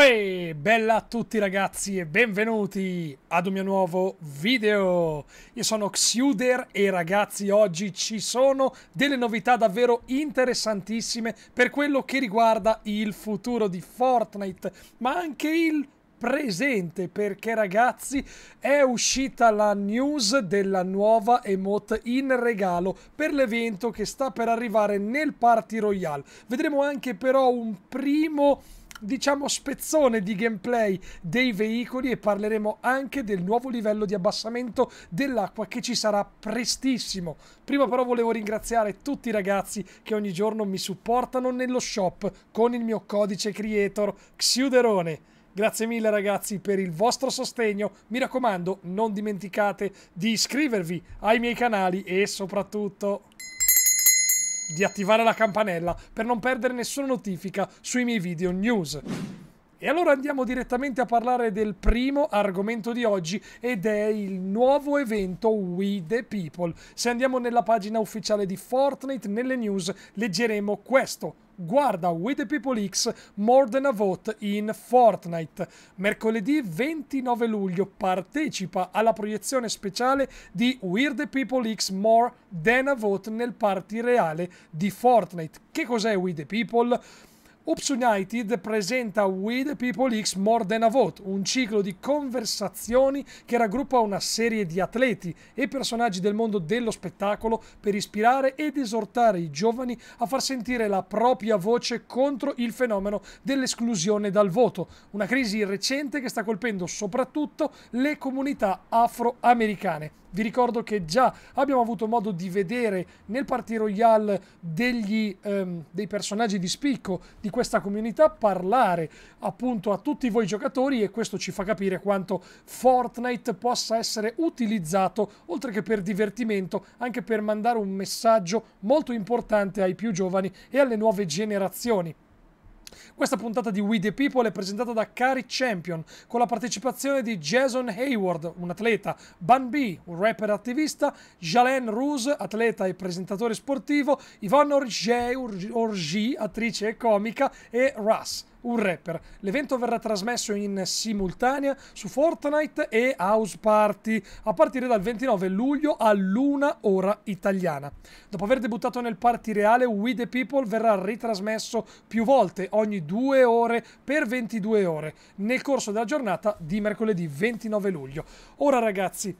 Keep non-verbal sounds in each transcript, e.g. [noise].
Uè, bella a tutti ragazzi e benvenuti ad un mio nuovo video. Io sono Xuder e ragazzi oggi ci sono delle novità davvero interessantissime per quello che riguarda il futuro di Fortnite, ma anche il presente perché ragazzi è uscita la news della nuova emote in regalo per l'evento che sta per arrivare nel Party Royale. Vedremo anche però un primo diciamo spezzone di gameplay dei veicoli e parleremo anche del nuovo livello di abbassamento dell'acqua che ci sarà prestissimo. Prima però volevo ringraziare tutti i ragazzi che ogni giorno mi supportano nello shop con il mio codice creator Xiuderone. Grazie mille ragazzi per il vostro sostegno, mi raccomando non dimenticate di iscrivervi ai miei canali e soprattutto di attivare la campanella per non perdere nessuna notifica sui miei video news. E allora andiamo direttamente a parlare del primo argomento di oggi ed è il nuovo evento We the People. Se andiamo nella pagina ufficiale di Fortnite, nelle news, leggeremo questo guarda With the People X More Than a Vote in Fortnite. Mercoledì 29 luglio partecipa alla proiezione speciale di We're the People X More Than a Vote nel party reale di Fortnite. Che cos'è We the People? Ups United presenta We the People X More Than a Vote, un ciclo di conversazioni che raggruppa una serie di atleti e personaggi del mondo dello spettacolo per ispirare ed esortare i giovani a far sentire la propria voce contro il fenomeno dell'esclusione dal voto, una crisi recente che sta colpendo soprattutto le comunità afroamericane. Vi ricordo che già abbiamo avuto modo di vedere nel Party Royale degli, ehm, dei personaggi di spicco di questa comunità parlare appunto a tutti voi giocatori e questo ci fa capire quanto Fortnite possa essere utilizzato oltre che per divertimento anche per mandare un messaggio molto importante ai più giovani e alle nuove generazioni. Questa puntata di We The People è presentata da Cari Champion con la partecipazione di Jason Hayward, un atleta, Ban B, un rapper attivista, Jalen Ruse, atleta e presentatore sportivo, Yvonne Orgy, attrice e comica, e Russ, un rapper. L'evento verrà trasmesso in simultanea su Fortnite e House Party a partire dal 29 luglio all'una ora italiana. Dopo aver debuttato nel party reale, We The People verrà ritrasmesso più volte ogni due ore per 22 ore nel corso della giornata di mercoledì 29 luglio. Ora ragazzi,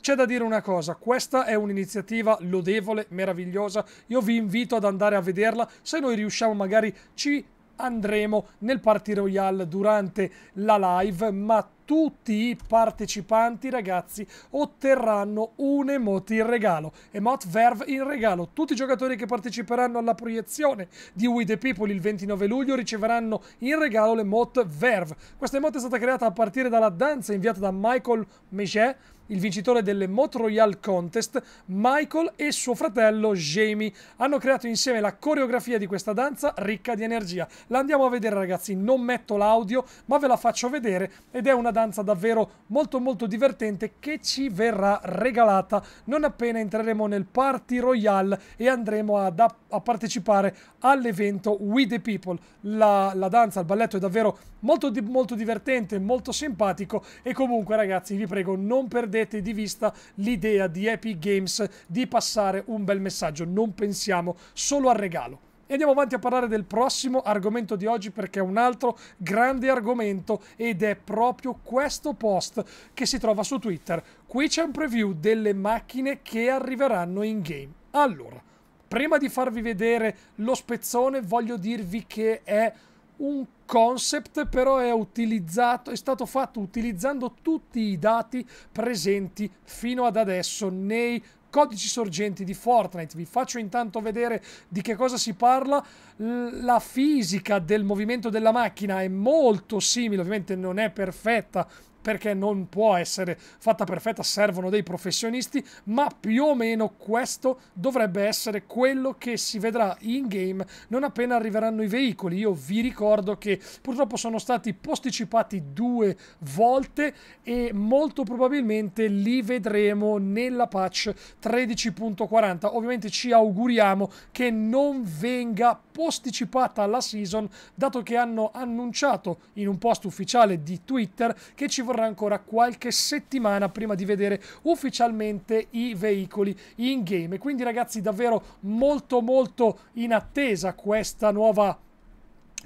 c'è da dire una cosa, questa è un'iniziativa lodevole, meravigliosa, io vi invito ad andare a vederla, se noi riusciamo magari ci andremo nel Party Royale durante la live, ma tutti i partecipanti ragazzi otterranno un emote in regalo, emote Verve in regalo. Tutti i giocatori che parteciperanno alla proiezione di We The People il 29 luglio riceveranno in regalo l'emote Verve. Questa emote è stata creata a partire dalla danza inviata da Michael Mechet il vincitore delle Mot Royal Contest, Michael e suo fratello Jamie hanno creato insieme la coreografia di questa danza ricca di energia. La andiamo a vedere ragazzi, non metto l'audio ma ve la faccio vedere ed è una danza danza davvero molto molto divertente che ci verrà regalata non appena entreremo nel Party Royale e andremo ad, a partecipare all'evento We The People. La, la, danza, il balletto è davvero molto, molto divertente, molto simpatico e comunque ragazzi vi prego non perdete di vista l'idea di Epic Games di passare un bel messaggio, non pensiamo solo al regalo. E andiamo avanti a parlare del prossimo argomento di oggi perché è un altro grande argomento ed è proprio questo post che si trova su Twitter. Qui c'è un preview delle macchine che arriveranno in game. Allora, prima di farvi vedere lo spezzone voglio dirvi che è un concept però è utilizzato è stato fatto utilizzando tutti i dati presenti fino ad adesso nei codici sorgenti di Fortnite. Vi faccio intanto vedere di che cosa si parla. La fisica del movimento della macchina è molto simile, ovviamente non è perfetta perché non può essere fatta perfetta, servono dei professionisti, ma più o meno questo dovrebbe essere quello che si vedrà in game non appena arriveranno i veicoli. Io vi ricordo che purtroppo sono stati posticipati due volte e molto probabilmente li vedremo nella patch 13.40. Ovviamente ci auguriamo che non venga posticipata alla season, dato che hanno annunciato in un post ufficiale di Twitter che ci vorrà ancora qualche settimana prima di vedere ufficialmente i veicoli in game. Quindi ragazzi davvero molto molto in attesa questa nuova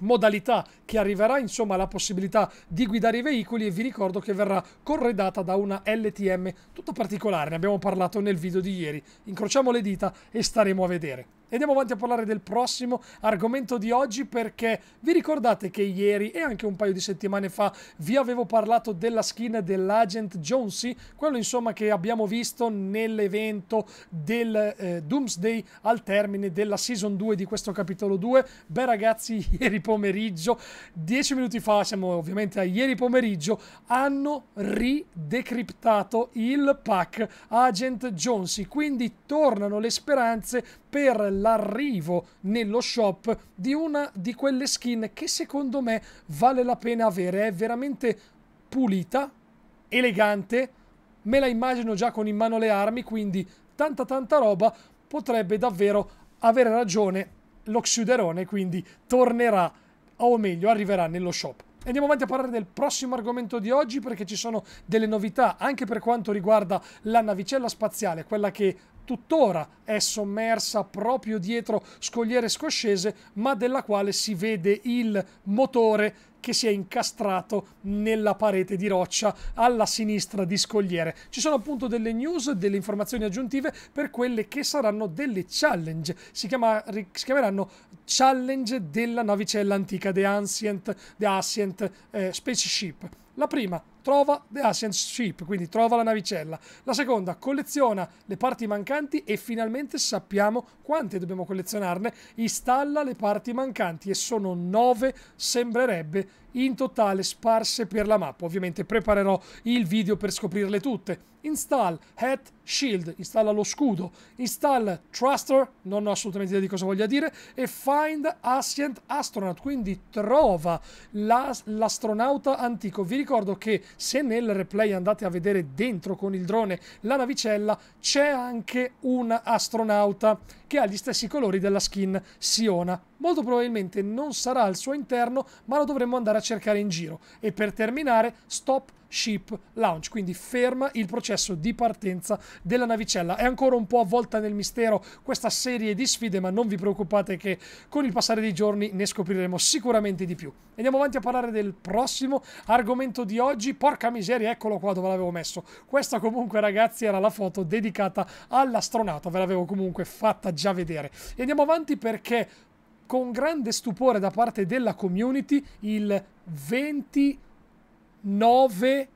modalità che arriverà, insomma, la possibilità di guidare i veicoli e vi ricordo che verrà corredata da una LTM tutta particolare, ne abbiamo parlato nel video di ieri. Incrociamo le dita e staremo a vedere. E andiamo avanti a parlare del prossimo argomento di oggi perché vi ricordate che ieri e anche un paio di settimane fa vi avevo parlato della skin dell'Agent Jonesy, quello insomma che abbiamo visto nell'evento del eh, Doomsday al termine della season 2 di questo capitolo 2. Beh ragazzi, [laughs] ieri pomeriggio, dieci minuti fa, siamo ovviamente a ieri pomeriggio, hanno ridecriptato il pack Agent Jonesy, quindi tornano le speranze per l'arrivo nello shop di una di quelle skin che secondo me vale la pena avere. È veramente pulita, elegante, me la immagino già con in mano le armi, quindi tanta tanta roba potrebbe davvero avere ragione l'Oxiderone, quindi tornerà, o meglio, arriverà nello shop. Andiamo avanti a parlare del prossimo argomento di oggi perché ci sono delle novità anche per quanto riguarda la navicella spaziale, quella che tuttora è sommersa proprio dietro scogliere scoscese, ma della quale si vede il motore che si è incastrato nella parete di roccia alla sinistra di scogliere. Ci sono appunto delle news, delle informazioni aggiuntive per quelle che saranno delle challenge. Si, chiama, si chiameranno challenge della navicella antica, The Ancient, The Ascient eh, Spaceship. La prima trova The Ascent Ship, quindi trova la navicella. La seconda, colleziona le parti mancanti e finalmente sappiamo quante dobbiamo collezionarne. Installa le parti mancanti e sono nove, sembrerebbe, in totale sparse per la mappa. Ovviamente preparerò il video per scoprirle tutte. Install Head Shield, installa lo scudo, install Truster, non ho assolutamente idea di cosa voglia dire, e Find Ascent Astronaut, quindi trova l'astronauta antico. Vi ricordo che se nel replay andate a vedere dentro con il drone la navicella, c'è anche un astronauta che ha gli stessi colori della skin Siona. Molto probabilmente non sarà al suo interno, ma lo dovremmo andare a cercare in giro. E per terminare, stop Ship Launch, quindi ferma il processo di partenza della navicella. È ancora un po' avvolta nel mistero questa serie di sfide, ma non vi preoccupate che con il passare dei giorni ne scopriremo sicuramente di più. Andiamo avanti a parlare del prossimo argomento di oggi. Porca miseria, eccolo qua dove l'avevo messo. Questa comunque ragazzi era la foto dedicata all'astronauta, ve l'avevo comunque fatta già vedere. E andiamo avanti perché con grande stupore da parte della community il 20 9,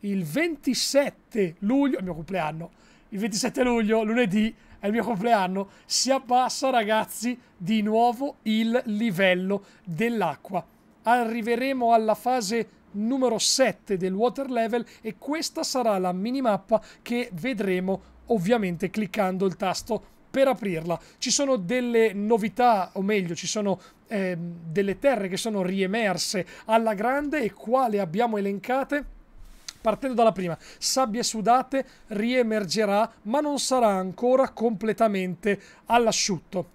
il 27 luglio, è il mio compleanno, il 27 luglio, lunedì, è il mio compleanno, si abbassa ragazzi di nuovo il livello dell'acqua. Arriveremo alla fase numero 7 del water level e questa sarà la minimappa che vedremo ovviamente cliccando il tasto per aprirla. Ci sono delle novità, o meglio, ci sono eh, delle terre che sono riemerse alla grande e quale abbiamo elencate partendo dalla prima, sabbie sudate riemergerà, ma non sarà ancora completamente all'asciutto.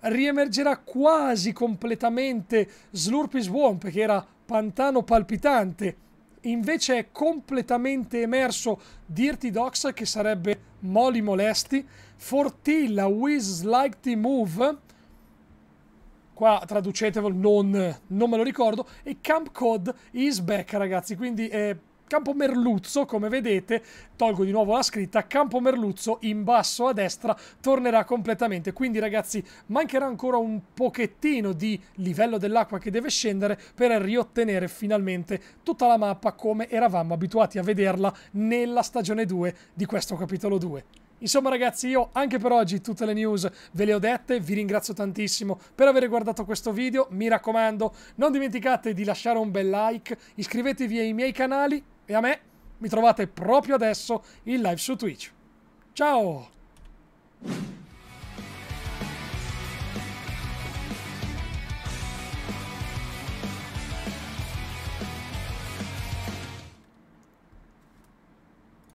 Riemergerà quasi completamente Slurpee Swamp, che era pantano palpitante. Invece è completamente emerso Dirty Dox, che sarebbe Moli Molesti, Fortilla Wiz Like the Move, qua traducetevelo, non, non, me lo ricordo, e Camp Cod is back ragazzi, quindi eh, Campo Merluzzo, come vedete, tolgo di nuovo la scritta, Campo Merluzzo in basso a destra tornerà completamente, quindi ragazzi mancherà ancora un pochettino di livello dell'acqua che deve scendere per riottenere finalmente tutta la mappa come eravamo abituati a vederla nella stagione 2 di questo capitolo 2. Insomma ragazzi io anche per oggi tutte le news ve le ho dette, vi ringrazio tantissimo per aver guardato questo video, mi raccomando non dimenticate di lasciare un bel like, iscrivetevi ai miei canali e a me mi trovate proprio adesso in live su Twitch. Ciao!